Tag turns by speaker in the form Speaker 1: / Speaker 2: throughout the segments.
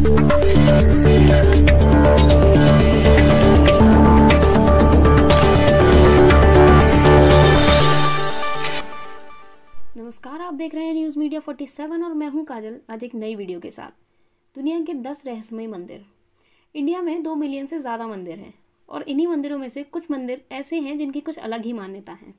Speaker 1: नमस्कार आप देख रहे हैं न्यूज़ मीडिया 47 और मैं हूं काजल आज एक नई वीडियो के साथ दुनिया के 10 रहस्यमय मंदिर इंडिया में दो मिलियन से ज़्यादा मंदिर हैं और इन्हीं मंदिरों में से कुछ मंदिर ऐसे हैं जिनकी कुछ अलग ही मान्यता है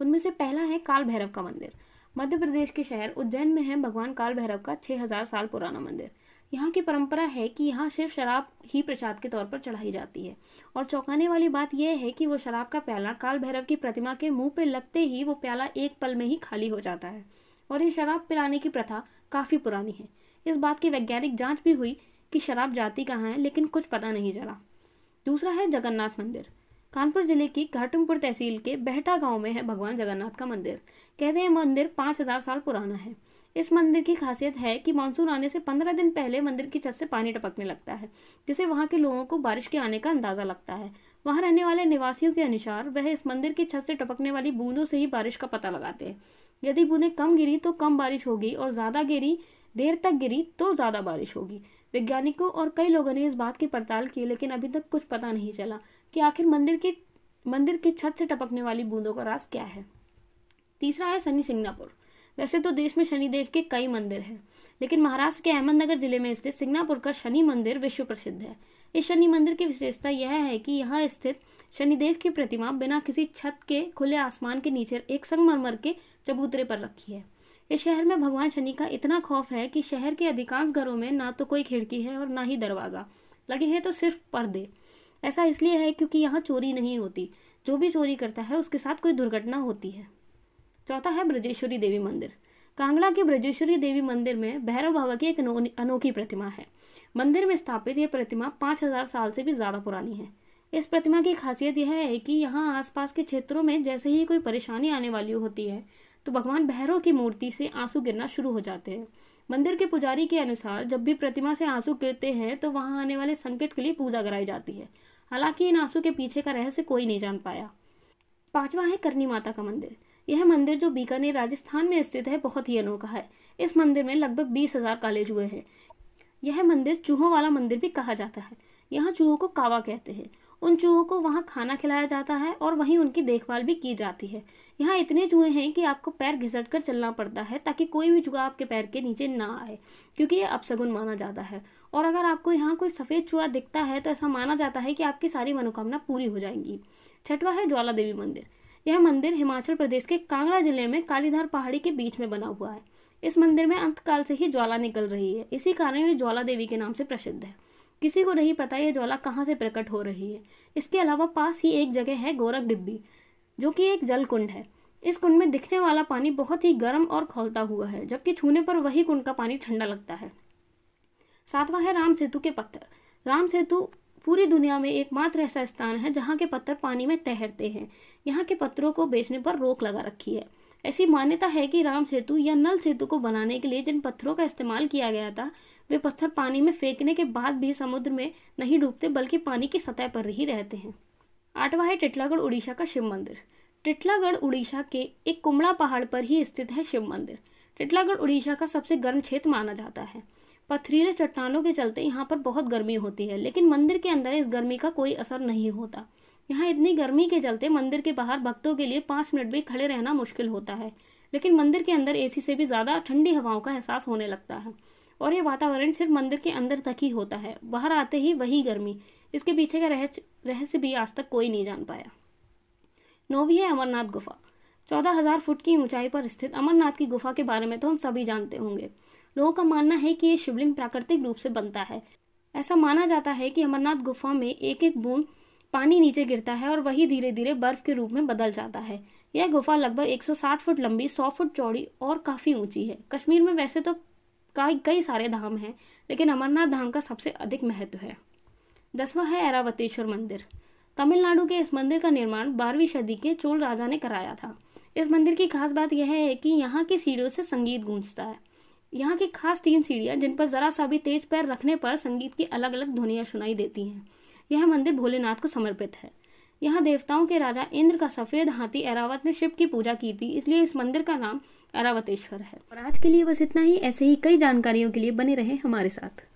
Speaker 1: उनमें से पहला है काल भैरव का मंदिर मध्य प्रदेश के शहर उज्जैन में है भगवान काल भैरव का 6000 साल पुराना मंदिर यहाँ की परंपरा है कि यहाँ सिर्फ शराब ही प्रसाद के तौर पर चढ़ाई जाती है और चौंकाने वाली बात यह है कि वो शराब का प्याला काल भैरव की प्रतिमा के मुंह पे लगते ही वो प्याला एक पल में ही खाली हो जाता है और ये शराब पिलाने की प्रथा काफ़ी पुरानी है इस बात की वैज्ञानिक जाँच भी हुई कि शराब जाती कहाँ है लेकिन कुछ पता नहीं चला दूसरा है जगन्नाथ मंदिर कानपुर जिले की घाटमपुर तहसील के बहटा गांव में है भगवान जगन्नाथ का मंदिर कहते हैं मंदिर पाँच हजार साल पुराना है इस मंदिर की खासियत है कि मानसून आने से पंद्रह दिन पहले मंदिर की छत से पानी टपकने लगता है जिसे वहाँ के लोगों को बारिश के आने का अंदाजा लगता है वहां रहने वाले निवासियों के अनुसार वह इस मंदिर की छत से टपकने वाली बूंदों से ही बारिश का पता लगाते हैं यदि बूंदें कम गिरी तो कम बारिश होगी और ज़्यादा गिरी देर तक गिरी तो ज़्यादा बारिश होगी वैज्ञानिकों और कई लोगों ने इस बात की पड़ताल की लेकिन अभी तक कुछ पता नहीं चला कि आखिर मंदिर के मंदिर की छत से टपकने वाली बूंदों का राज क्या है तीसरा है सनी सिंगनापुर वैसे तो देश में शनिदेव के कई मंदिर हैं लेकिन महाराष्ट्र के अहमदनगर जिले में स्थित सिंगनापुर का शनि मंदिर विश्व प्रसिद्ध है इस शनि मंदिर की विशेषता यह है कि यहाँ स्थित शनिदेव की प्रतिमा बिना किसी छत के खुले आसमान के नीचे एक संगमरमर के चबूतरे पर रखी है इस शहर में भगवान शनि का इतना खौफ है कि शहर के अधिकांश घरों में ना तो कोई खिड़की है और ना ही दरवाज़ा लगे हैं तो सिर्फ पर्दे ऐसा इसलिए है क्योंकि यहाँ चोरी नहीं होती जो भी चोरी करता है उसके साथ कोई दुर्घटना होती है चौथा है ब्रजेश्वरी देवी मंदिर कांगड़ा के ब्रजेश्वरी देवी मंदिर में भैरव बाबा की एक अनोखी प्रतिमा है मंदिर में स्थापित यह प्रतिमा पाँच हजार साल से भी ज़्यादा पुरानी है इस प्रतिमा की खासियत यह है कि यहाँ आसपास के क्षेत्रों में जैसे ही कोई परेशानी आने वाली होती है तो भगवान भैरव की मूर्ति से आंसू गिरना शुरू हो जाते हैं मंदिर के पुजारी के अनुसार जब भी प्रतिमा से आंसू गिरते हैं तो वहाँ आने वाले संकट के लिए पूजा कराई जाती है हालांकि इन आंसू के पीछे का रहस्य कोई नहीं जान पाया पांचवा है करनी माता का मंदिर यह मंदिर जो बीकानेर राजस्थान में स्थित है बहुत ही अनोखा है इस मंदिर में लगभग बीस हजार काले हुए हैं यह मंदिर चूहों वाला मंदिर भी कहा जाता है यहाँ चूहों को कावा कहते हैं उन चूहों को वहाँ खाना खिलाया जाता है और वहीं उनकी देखभाल भी की जाती है यहाँ इतने चूहे हैं कि आपको पैर घिसट कर चलना पड़ता है ताकि कोई भी चूहा आपके पैर के नीचे ना आए क्योंकि ये अपसगुन माना जाता है और अगर आपको यहाँ कोई सफ़ेद चूहा दिखता है तो ऐसा माना जाता है कि आपकी सारी मनोकामना पूरी हो जाएंगी छठवा है ज्वाला देवी मंदिर यह मंदिर हिमाचल प्रदेश के कांगड़ा जिले में कालीधार पहाड़ी के बीच में बना हुआ है इस मंदिर में अंतकाल से ही ज्वाला निकल रही है इसी कारण ये ज्वाला देवी के नाम से प्रसिद्ध है किसी को नहीं पता ये ज्वाला कहाँ से प्रकट हो रही है इसके अलावा पास ही एक जगह है गोरख डिब्बी जो कि एक जल कुंड है इस कुंड में दिखने वाला पानी बहुत ही गर्म और खोलता हुआ है जबकि छूने पर वही कुंड का पानी ठंडा लगता है सातवां है राम सेतु के पत्थर राम सेतु पूरी दुनिया में एकमात्र ऐसा स्थान है जहाँ के पत्थर पानी में तैरते हैं यहाँ के पत्थरों को बेचने पर रोक लगा रखी है ऐसी मान्यता है कि राम सेतु या नल सेतु को बनाने के लिए जिन पत्थरों का इस्तेमाल किया गया था वे पत्थर पानी में फेंकने के बाद भी समुद्र में नहीं डूबते बल्कि पानी की सतह पर ही रहते हैं आठवा है टिटलागढ़ उड़ीसा का शिव मंदिर टिटलागढ़ उड़ीसा के एक कुमड़ा पहाड़ पर ही स्थित है शिव मंदिर टिटलागढ़ उड़ीसा का सबसे गर्म क्षेत्र माना जाता है पथरीले चट्टानों के चलते यहाँ पर बहुत गर्मी होती है लेकिन मंदिर के अंदर इस गर्मी का कोई असर नहीं होता यहाँ इतनी गर्मी के चलते मंदिर के बाहर भक्तों के लिए पाँच मिनट भी खड़े रहना मुश्किल होता है लेकिन मंदिर के अंदर एसी से भी ज़्यादा ठंडी हवाओं का एहसास होने लगता है और ये वातावरण सिर्फ मंदिर के अंदर तक ही होता है बाहर आते ही वही गर्मी इसके पीछे का रहस्य रहस्य भी आज तक कोई नहीं जान पाया नौवीं है अमरनाथ गुफा चौदह हज़ार फुट की ऊंचाई पर स्थित अमरनाथ की गुफा के बारे में तो हम सभी जानते होंगे लोगों का मानना है कि ये शिवलिंग प्राकृतिक रूप से बनता है ऐसा माना जाता है कि अमरनाथ गुफा में एक एक बूंद पानी नीचे गिरता है और वही धीरे धीरे बर्फ के रूप में बदल जाता है यह गुफा लगभग 160 फुट लंबी 100 फुट चौड़ी और काफ़ी ऊंची है कश्मीर में वैसे तो कई सारे धाम हैं लेकिन अमरनाथ धाम का सबसे अधिक महत्व है दसवां है ऐरावतेश्वर मंदिर तमिलनाडु के इस मंदिर का निर्माण बारहवीं सदी के चोल राजा ने कराया था इस मंदिर की खास बात यह है कि यहाँ की सीढ़ियों से संगीत गूंजता है यहाँ की खास तीन सीढ़ियाँ जिन पर जरा सा भी तेज पैर रखने पर संगीत की अलग अलग ध्वनियाँ सुनाई देती हैं यह मंदिर भोलेनाथ को समर्पित है यहाँ देवताओं के राजा इंद्र का सफेद हाथी एरावत ने शिव की पूजा की थी इसलिए इस मंदिर का नाम एरावतेश्वर है और आज के लिए बस इतना ही ऐसे ही कई जानकारियों के लिए बने रहे हमारे साथ